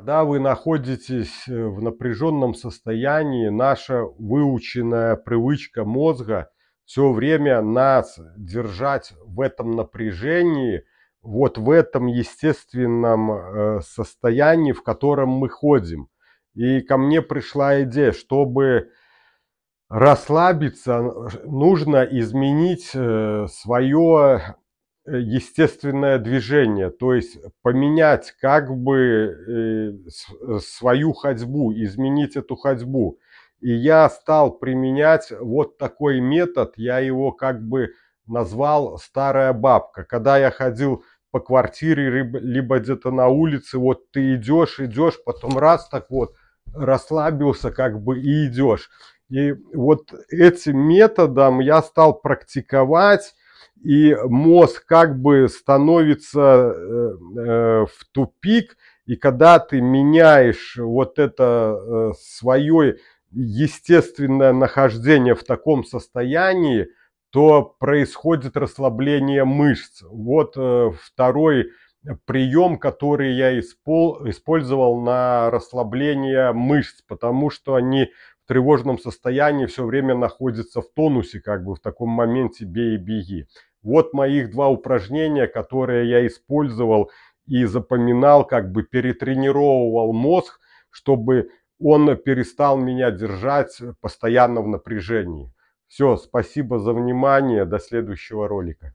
Когда вы находитесь э, в напряженном состоянии, наша выученная привычка мозга все время нас держать в этом напряжении, вот в этом естественном э, состоянии, в котором мы ходим. И ко мне пришла идея, чтобы расслабиться, нужно изменить э, свое Э, естественное движение, то есть поменять как бы э, э, свою ходьбу, изменить эту ходьбу. И я стал применять вот такой метод, я его как бы назвал «старая бабка». Когда я ходил по квартире, либо где-то на улице, вот ты идешь, идешь, потом раз так вот расслабился как бы и идешь. И вот этим методом я стал практиковать и мозг как бы становится э, э, в тупик, и когда ты меняешь вот это э, свое естественное нахождение в таком состоянии, то происходит расслабление мышц. Вот второй прием, который я использовал на расслабление мышц, потому что они в тревожном состоянии все время находятся в тонусе, как бы в таком моменте бей и беги. Вот моих два упражнения, которые я использовал и запоминал, как бы перетренировывал мозг, чтобы он перестал меня держать постоянно в напряжении. Все, спасибо за внимание, до следующего ролика.